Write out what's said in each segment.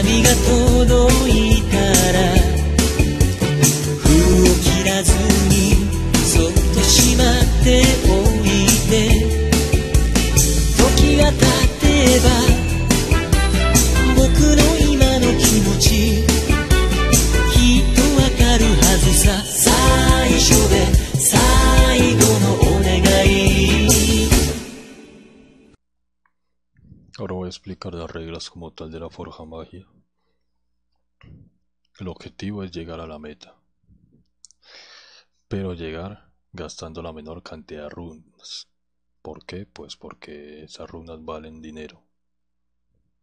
紙が届いたら封を切らず explicar las reglas como tal de la forja magia. El objetivo es llegar a la meta, pero llegar gastando la menor cantidad de runas. ¿Por qué? Pues porque esas runas valen dinero.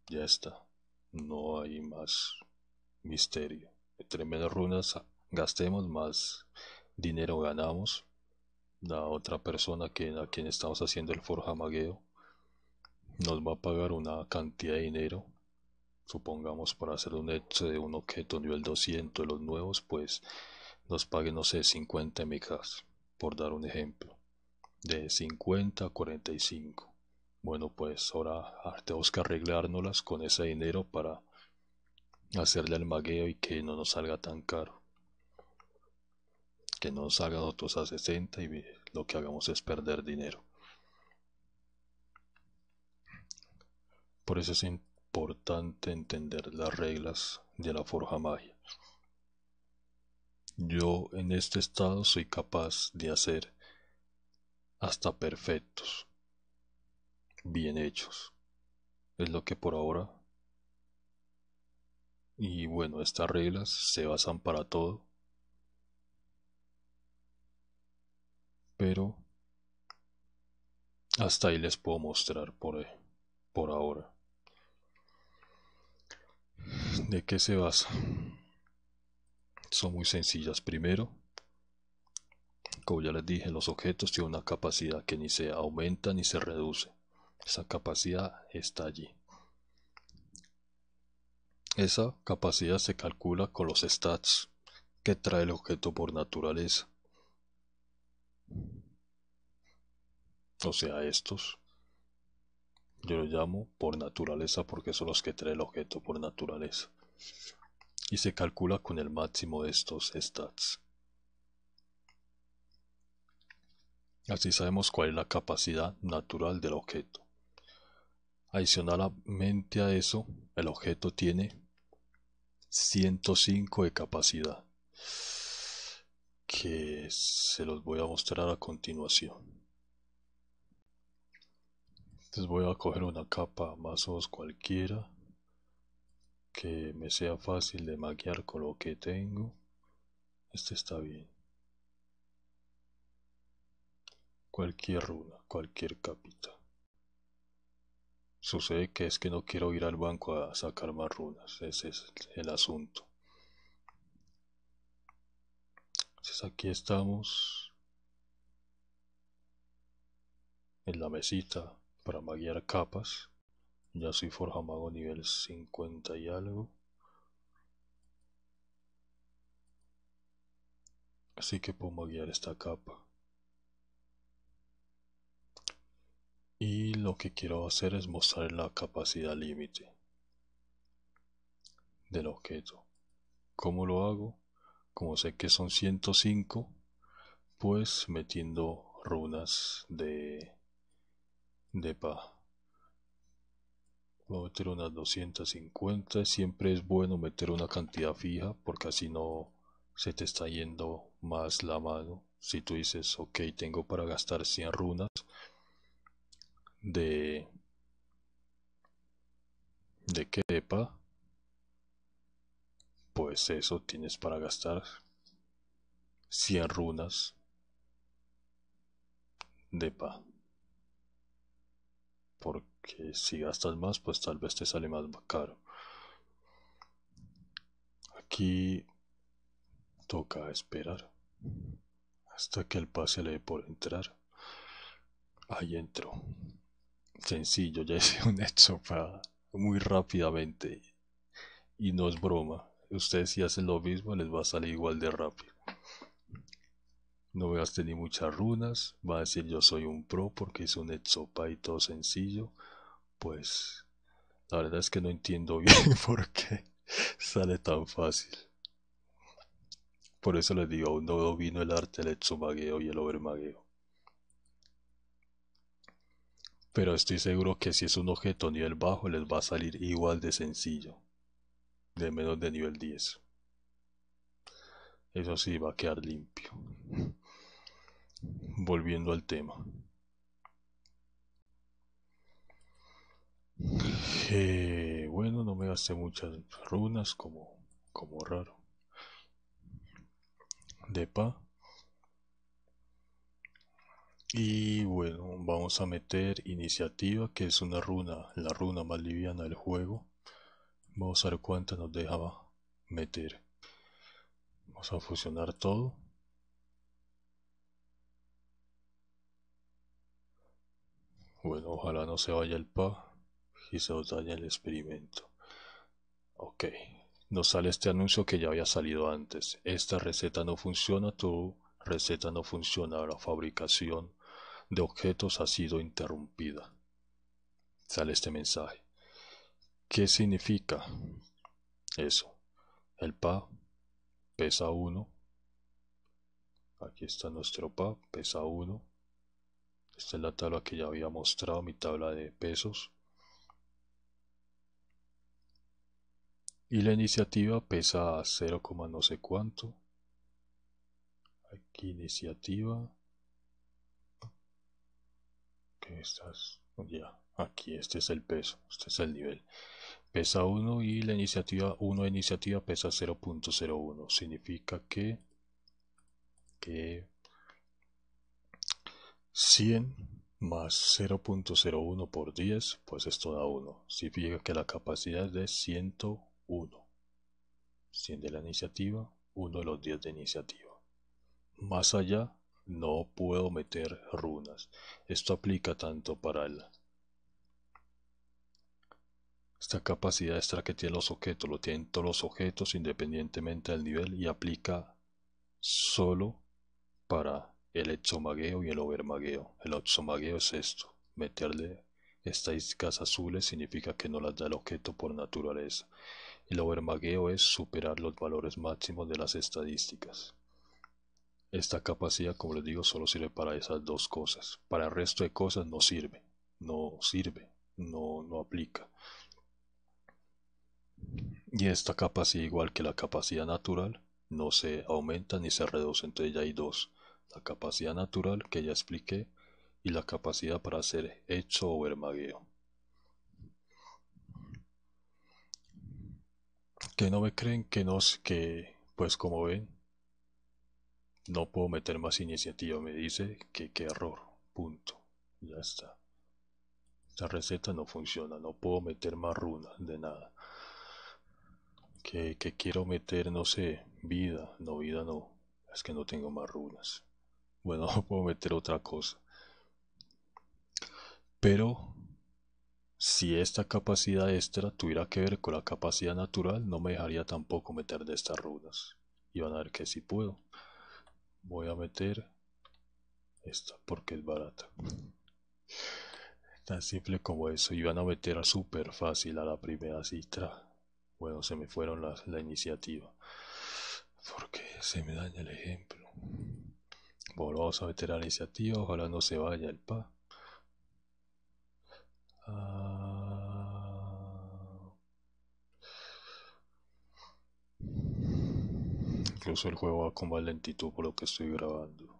Ya está, no hay más misterio. Entre menos runas gastemos, más dinero ganamos. La otra persona a quien estamos haciendo el forja magueo nos va a pagar una cantidad de dinero supongamos para hacer un hecho de un objeto nivel 200 de los nuevos pues nos pague, no sé 50 mk por dar un ejemplo de 50 a 45 bueno pues ahora ah, tenemos que arreglárnoslas con ese dinero para hacerle el magueo y que no nos salga tan caro que no nos salga otros a 60 y lo que hagamos es perder dinero Por eso es importante entender las reglas de la forja magia. Yo en este estado soy capaz de hacer hasta perfectos, bien hechos. Es lo que por ahora... Y bueno, estas reglas se basan para todo. Pero hasta ahí les puedo mostrar por, por ahora. ¿De qué se basa? Son muy sencillas. Primero, como ya les dije, los objetos tienen una capacidad que ni se aumenta ni se reduce. Esa capacidad está allí. Esa capacidad se calcula con los stats que trae el objeto por naturaleza. O sea, estos yo lo llamo por naturaleza porque son los que trae el objeto por naturaleza. Y se calcula con el máximo de estos stats. Así sabemos cuál es la capacidad natural del objeto. Adicionalmente a eso, el objeto tiene 105 de capacidad, que se los voy a mostrar a continuación. Entonces voy a coger una capa más o menos cualquiera que me sea fácil de maquillar con lo que tengo. Este está bien. Cualquier runa, cualquier capita. Sucede que es que no quiero ir al banco a sacar más runas. Ese es el asunto. Entonces aquí estamos. En la mesita para maguear capas. Ya soy mago nivel 50 y algo. Así que puedo maguear esta capa. Y lo que quiero hacer es mostrar la capacidad límite del objeto. ¿Cómo lo hago? Como sé que son 105, pues metiendo runas de de pa Voy a meter unas 250. Siempre es bueno meter una cantidad fija porque así no se te está yendo más la mano. Si tú dices, ok, tengo para gastar 100 runas de... ¿De qué depa? Pues eso tienes para gastar 100 runas de pa porque si gastas más, pues tal vez te sale más caro. Aquí toca esperar hasta que el pase le dé por entrar. Ahí entro Sencillo, ya hice un hecho para muy rápidamente. Y no es broma. Ustedes si hacen lo mismo les va a salir igual de rápido. No gaste ni muchas runas. Va a decir yo soy un pro porque es un exopa todo sencillo. Pues la verdad es que no entiendo bien por qué sale tan fácil. Por eso les digo, aún no vino el arte del exomagueo y el overmagueo. Pero estoy seguro que si es un objeto nivel bajo les va a salir igual de sencillo. De menos de nivel 10. Eso sí va a quedar limpio volviendo al tema. Eh, bueno, no me hace muchas runas como, como raro. De pa. Y bueno, vamos a meter iniciativa, que es una runa, la runa más liviana del juego. Vamos a ver cuánta nos deja meter. Vamos a fusionar todo. Bueno, ojalá no se vaya el PA y se nos daña el experimento. Ok, nos sale este anuncio que ya había salido antes. Esta receta no funciona, tu receta no funciona, la fabricación de objetos ha sido interrumpida. Sale este mensaje. ¿Qué significa eso? El PA pesa 1. Aquí está nuestro PA, pesa 1. Esta es la tabla que ya había mostrado, mi tabla de pesos. Y la iniciativa pesa 0, no sé cuánto. Aquí iniciativa. estás? Ya, aquí este es el peso, este es el nivel. Pesa 1 y la iniciativa 1 iniciativa pesa 0.01. Significa que, que 100 más 0.01 por 10, pues esto da 1. Significa que la capacidad es de 101. 100 de la iniciativa, 1 de los 10 de iniciativa. Más allá, no puedo meter runas. Esto aplica tanto para el... Esta capacidad extra que tienen los objetos, lo tienen todos los objetos independientemente del nivel y aplica solo para el exomagueo y el overmagueo. El exomagueo es esto, meterle estadísticas azules significa que no las da el objeto por naturaleza. El overmagueo es superar los valores máximos de las estadísticas. Esta capacidad, como les digo, solo sirve para esas dos cosas. Para el resto de cosas no sirve. No sirve. No, no aplica. Y esta capacidad, igual que la capacidad natural, no se aumenta ni se reduce. entre ella y dos la capacidad natural que ya expliqué y la capacidad para hacer hecho o hermagueo. Que no me creen que no sé que pues como ven no puedo meter más iniciativa, me dice que qué error, punto, ya está. Esta receta no funciona, no puedo meter más runas de nada. Que, que quiero meter, no sé, vida, no vida no, es que no tengo más runas. Bueno, puedo meter otra cosa. Pero si esta capacidad extra tuviera que ver con la capacidad natural, no me dejaría tampoco meter de estas runas. Y van a ver que si puedo. Voy a meter esta porque es barata. Tan simple como eso. Y van a meter a súper fácil a la primera cita Bueno, se me fueron las la iniciativa. Porque se me daña el ejemplo. Volvamos a meter a la Ojalá no se vaya el pa. Ah. Incluso el juego va con más lentitud por lo que estoy grabando.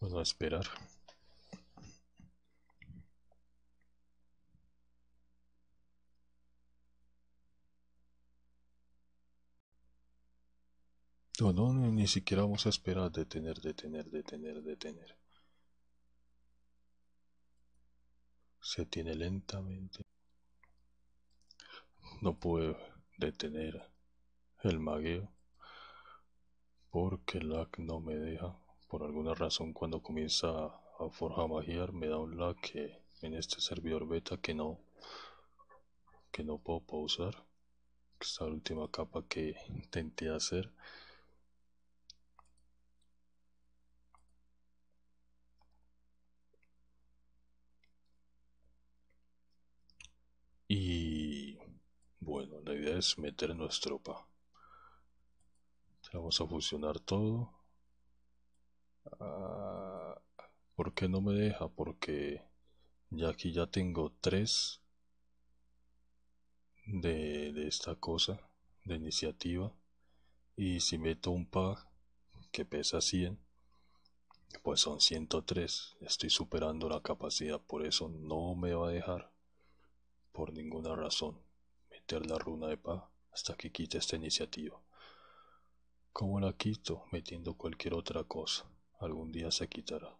Vamos a esperar. No, ni siquiera vamos a esperar detener, detener, detener, detener. Se tiene lentamente. No puedo detener el magueo porque el lag no me deja. Por alguna razón cuando comienza a forjar magiar me da un lag que en este servidor beta que no que no puedo pausar. Esta última capa que intenté hacer. bueno, la idea es meter nuestro pa. Vamos a fusionar todo. Ah, ¿Por qué no me deja? Porque ya aquí ya tengo 3 de, esta cosa, de iniciativa. Y si meto un pa que pesa 100, pues son 103. Estoy superando la capacidad, por eso no me va a dejar por ninguna razón la runa de paz hasta que quite esta iniciativa. como la quito? Metiendo cualquier otra cosa. Algún día se quitará.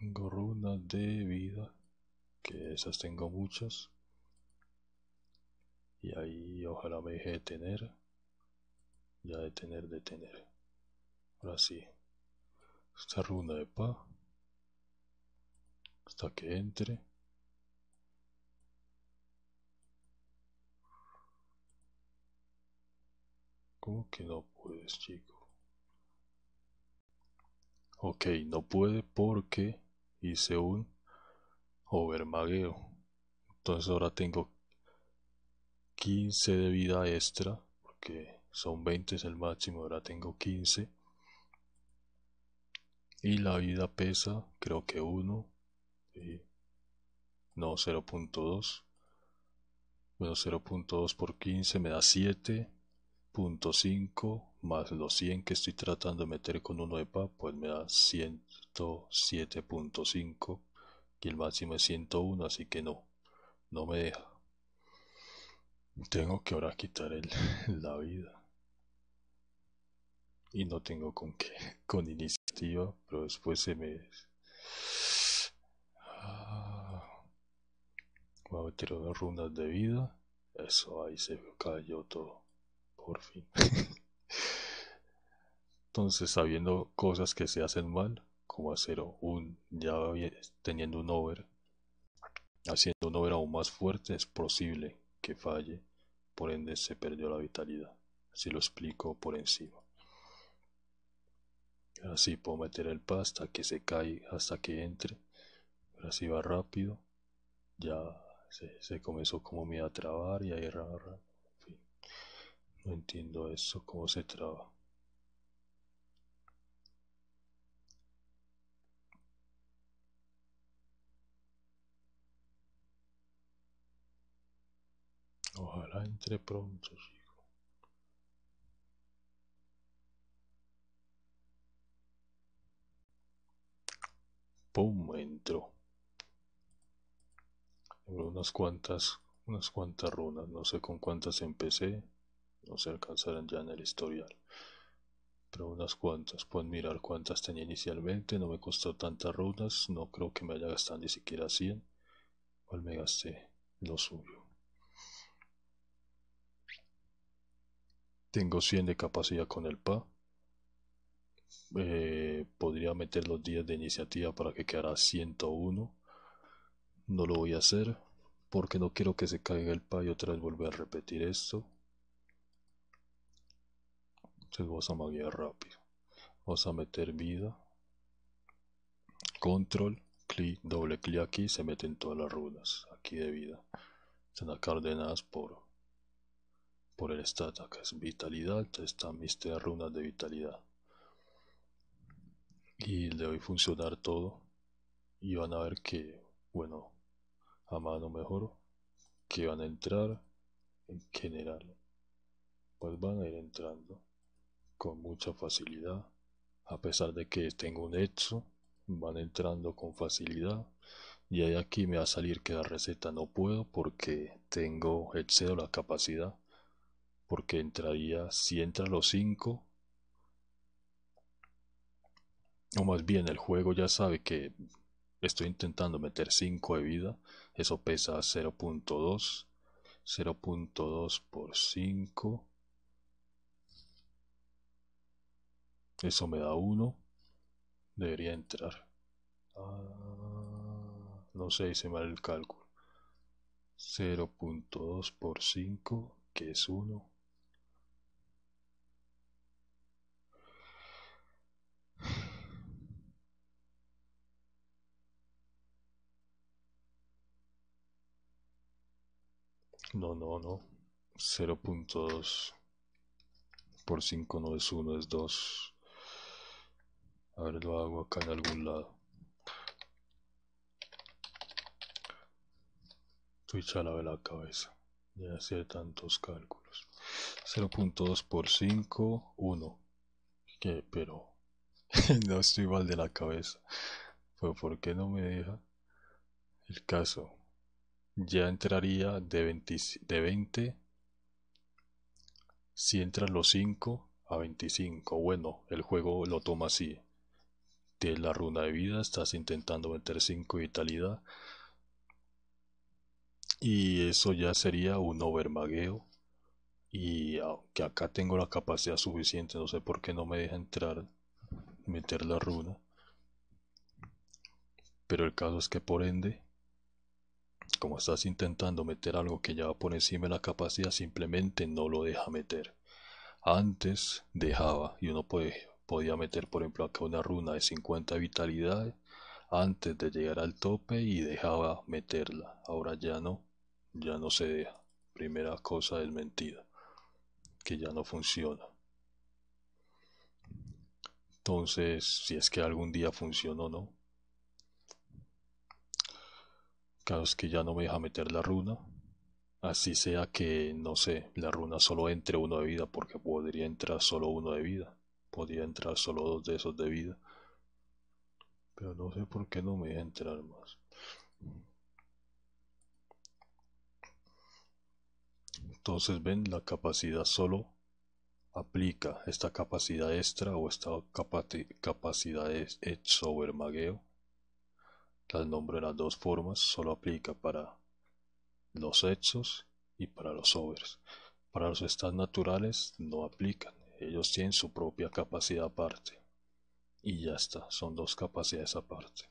Runa de vida, que esas tengo muchas. Y ahí ojalá me deje de tener. Ya de tener, de tener. Ahora sí. Esta runa de pa. Hasta que entre. ¿Cómo que no puedes, chico? Ok, no puede porque hice un overmagueo. Entonces ahora tengo 15 de vida extra, porque son 20 es el máximo, ahora tengo 15. Y la vida pesa, creo que 1. No, 0.2. Bueno, 0.2 por 15 me da 7. .5 más los 100 que estoy tratando de meter con uno de pa, pues me da 107.5 y el máximo es 101, así que no, no me deja. Tengo que ahora quitar el, la vida. Y no tengo con qué, con iniciativa, pero después se me... Ah, voy a meter runas de vida. Eso ahí se cayó todo por fin. Entonces, sabiendo cosas que se hacen mal, como hacer un, ya teniendo un over, haciendo un over aún más fuerte, es posible que falle, por ende se perdió la vitalidad. Así lo explico por encima. Así puedo meter el pasta. que se cae, hasta que entre. Ahora va rápido. Ya se, comenzó como me a trabar y ahí errar. No entiendo eso, cómo se traba. Ojalá entre pronto, chico. ¡Pum! Entró. Unas cuantas, unas cuantas runas, no sé con cuántas empecé no se alcanzarán ya en el historial. Pero unas cuantas, pueden mirar cuántas tenía inicialmente, no me costó tantas runas, no creo que me haya gastado ni siquiera 100, al me gasté lo suyo. Tengo 100 de capacidad con el PA. Eh, podría meter los 10 de iniciativa para que quedara 101. No lo voy a hacer porque no quiero que se caiga el PA y otra vez volver a repetir esto. Entonces este vas a maguear rápido. Vas a meter vida. Control, clic, doble clic aquí. Se meten todas las runas aquí de vida. Están las coordenadas por, por el stat. que es vitalidad. esta están mis runas de vitalidad. Y le doy funcionar todo. Y van a ver que, bueno, a mano mejor. Que van a entrar en general pues van a ir entrando con mucha facilidad, a pesar de que tengo un exo, van entrando con facilidad. Y ahí aquí me va a salir que la receta no puedo porque tengo, excedo la capacidad. Porque entraría, si entra los 5, o más bien el juego ya sabe que estoy intentando meter 5 de vida, eso pesa 0.2, 0.2 por 5 Eso me da 1. Debería entrar. Ah, no sé, hice mal el cálculo. 0.2 por 5, que es 1. No, no, no. 0.2 por 5 no es 1, es 2. A ver, lo hago acá en algún lado. a la de la cabeza. Ya hacía tantos cálculos. 0.2 por 5, 1. ¿Qué? Pero no estoy mal de la cabeza. Pero ¿por qué no me deja? El caso. Ya entraría de 20. De 20 si entran los 5 a 25. Bueno, el juego lo toma así de la runa de vida, estás intentando meter 5 vitalidad. Y eso ya sería un overmagueo. Y aunque acá tengo la capacidad suficiente, no sé por qué no me deja entrar, meter la runa. Pero el caso es que por ende, como estás intentando meter algo que ya va por encima de la capacidad, simplemente no lo deja meter. Antes dejaba y uno puede podía meter por ejemplo acá una runa de 50 vitalidad antes de llegar al tope y dejaba meterla. Ahora ya no, ya no se deja. Primera cosa es mentira, que ya no funciona. Entonces, si es que algún día funcionó, ¿no? Claro, es que ya no me deja meter la runa. Así sea que, no sé, la runa solo entre uno de vida, porque podría entrar solo uno de vida podía entrar solo dos de esos de vida. Pero no sé por qué no me a entrar más. Entonces ven la capacidad solo aplica esta capacidad extra o esta capacidad es over magueo. Las nombre en las dos formas, solo aplica para los hechos y para los overs. Para los estados naturales no aplican. Ellos tienen su propia capacidad aparte. Y ya está, son dos capacidades aparte.